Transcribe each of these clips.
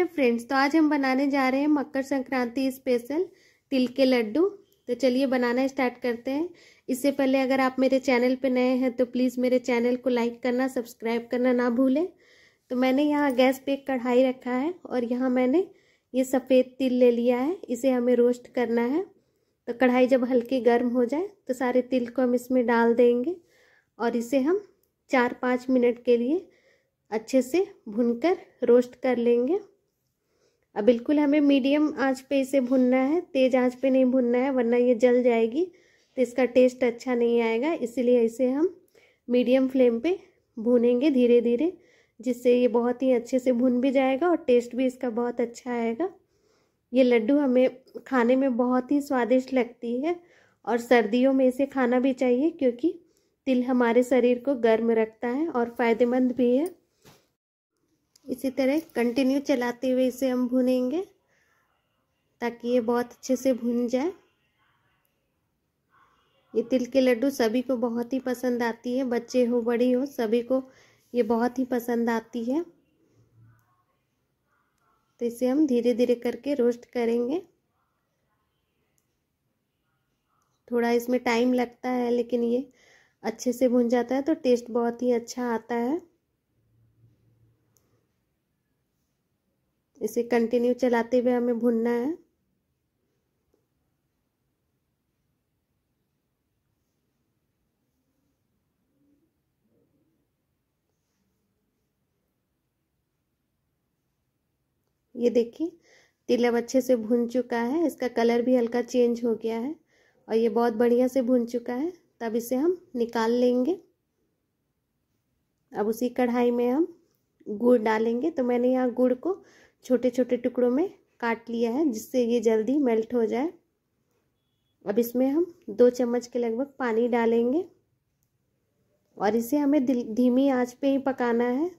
hello friends तो आज हम बनाने जा रहे हैं मकर संक्रांति स्पेशल तिल के लड्डू तो चलिए बनाना स्टार्ट करते हैं इससे पहले अगर आप मेरे चैनल पे नए हैं तो प्लीज़ मेरे चैनल को लाइक करना सब्सक्राइब करना ना भूलें तो मैंने यहाँ गैस पे एक कढ़ाई रखा है और यहाँ मैंने ये सफ़ेद तिल ले लिया है इसे हमें रोस्ट करना है तो कढ़ाई जब हल्की गर्म हो जाए तो सारे तिल को हम इसमें डाल देंगे और इसे हम चार पाँच मिनट के लिए अच्छे से भुनकर रोस्ट कर लेंगे अब बिल्कुल हमें मीडियम आंच पे इसे भुनना है तेज़ आंच पे नहीं भुनना है वरना ये जल जाएगी तो इसका टेस्ट अच्छा नहीं आएगा इसीलिए इसे हम मीडियम फ्लेम पे भूनेंगे धीरे धीरे जिससे ये बहुत ही अच्छे से भुन भी जाएगा और टेस्ट भी इसका बहुत अच्छा आएगा ये लड्डू हमें खाने में बहुत ही स्वादिष्ट लगती है और सर्दियों में इसे खाना भी चाहिए क्योंकि तिल हमारे शरीर को गर्म रखता है और फ़ायदेमंद भी है इसी तरह कंटिन्यू चलाते हुए इसे हम भुनेंगे ताकि ये बहुत अच्छे से भुन जाए ये तिल के लड्डू सभी को बहुत ही पसंद आती है बच्चे हो बड़ी हो सभी को ये बहुत ही पसंद आती है तो इसे हम धीरे धीरे करके रोस्ट करेंगे थोड़ा इसमें टाइम लगता है लेकिन ये अच्छे से भुन जाता है तो टेस्ट बहुत ही अच्छा आता है इसे कंटिन्यू चलाते हुए हमें भुनना है ये देखिए तिलव अच्छे से भुन चुका है इसका कलर भी हल्का चेंज हो गया है और ये बहुत बढ़िया से भुन चुका है तब इसे हम निकाल लेंगे अब उसी कढ़ाई में हम गुड़ डालेंगे तो मैंने यहाँ गुड़ को छोटे छोटे टुकड़ों में काट लिया है जिससे ये जल्दी मेल्ट हो जाए अब इसमें हम दो चम्मच के लगभग पानी डालेंगे और इसे हमें धीमी आंच पे ही पकाना है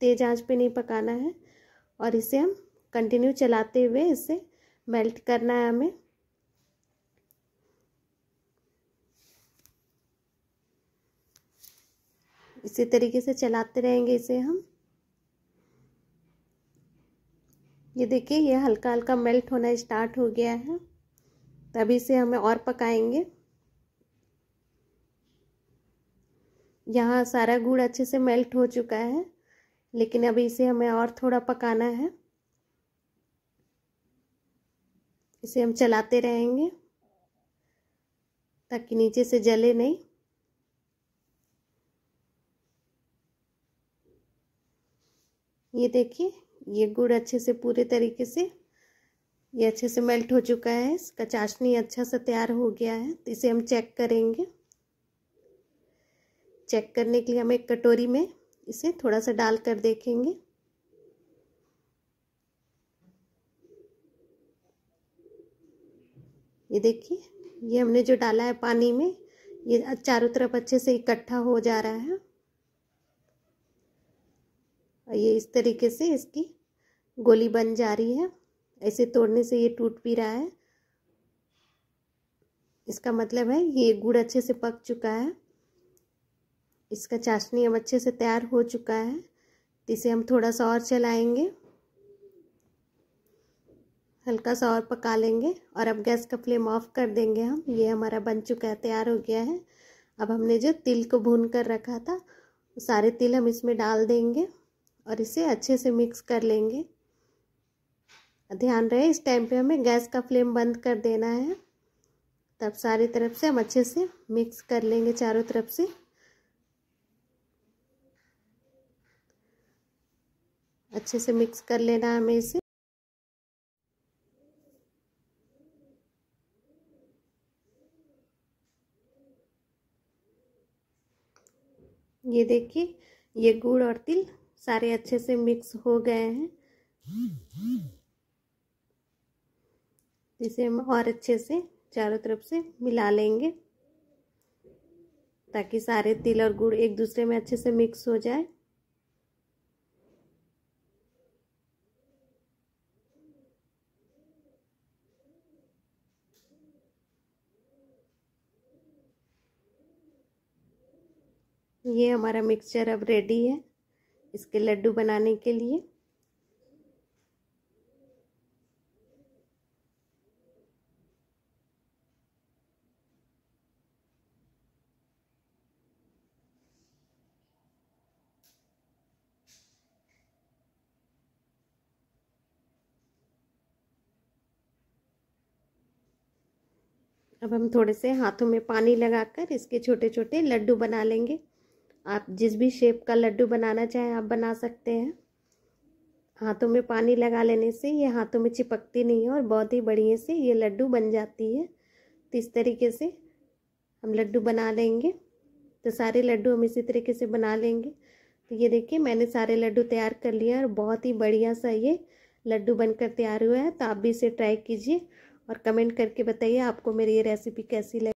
तेज आंच पे नहीं पकाना है और इसे हम कंटिन्यू चलाते हुए इसे मेल्ट करना है हमें इसी तरीके से चलाते रहेंगे इसे हम ये देखिए ये हल्का हल्का मेल्ट होना स्टार्ट हो गया है तभी से हमें और पकाएंगे यहाँ सारा गुड़ अच्छे से मेल्ट हो चुका है लेकिन अभी इसे हमें और थोड़ा पकाना है इसे हम चलाते रहेंगे ताकि नीचे से जले नहीं ये देखिए ये गुड़ अच्छे से पूरे तरीके से ये अच्छे से मेल्ट हो चुका है इसका चाशनी अच्छा सा तैयार हो गया है तो इसे हम चेक करेंगे चेक करने के लिए हम एक कटोरी में इसे थोड़ा सा डाल कर देखेंगे ये देखिए ये हमने जो डाला है पानी में ये चारों तरफ अच्छे से इकट्ठा हो जा रहा है ये इस तरीके से इसकी गोली बन जा रही है ऐसे तोड़ने से ये टूट भी रहा है इसका मतलब है ये गुड़ अच्छे से पक चुका है इसका चाशनी अब अच्छे से तैयार हो चुका है इसे हम थोड़ा सा और चलाएंगे हल्का सा और पका लेंगे और अब गैस का फ्लेम ऑफ कर देंगे हम ये हमारा बन चुका है तैयार हो गया है अब हमने जो तिल को भून कर रखा था सारे तिल हम इसमें डाल देंगे और इसे अच्छे से मिक्स कर लेंगे ध्यान रहे इस टाइम पे हमें गैस का फ्लेम बंद कर देना है तब सारी तरफ से हम अच्छे से मिक्स कर लेंगे चारों तरफ से अच्छे से मिक्स कर लेना है हमें इसे ये देखिए ये गुड़ और तिल सारे अच्छे से मिक्स हो गए हैं इसे हम और अच्छे से चारों तरफ से मिला लेंगे ताकि सारे तिल और गुड़ एक दूसरे में अच्छे से मिक्स हो जाए ये हमारा मिक्सचर अब रेडी है इसके लड्डू बनाने के लिए अब हम थोड़े से हाथों में पानी लगाकर इसके छोटे छोटे लड्डू बना लेंगे आप जिस भी शेप का लड्डू बनाना चाहें आप बना सकते हैं हाथों में पानी लगा लेने से ये हाथों में चिपकती नहीं है और बहुत ही बढ़िया से ये लड्डू बन जाती है तो इस तरीके से हम लड्डू बना लेंगे तो सारे लड्डू हम इसी तरीके से बना लेंगे तो ये देखिए मैंने सारे लड्डू तैयार कर लिया और बहुत ही बढ़िया सा ये लड्डू बनकर तैयार हुआ है तो आप भी इसे ट्राई कीजिए और कमेंट करके बताइए आपको मेरी ये रेसिपी कैसी लगी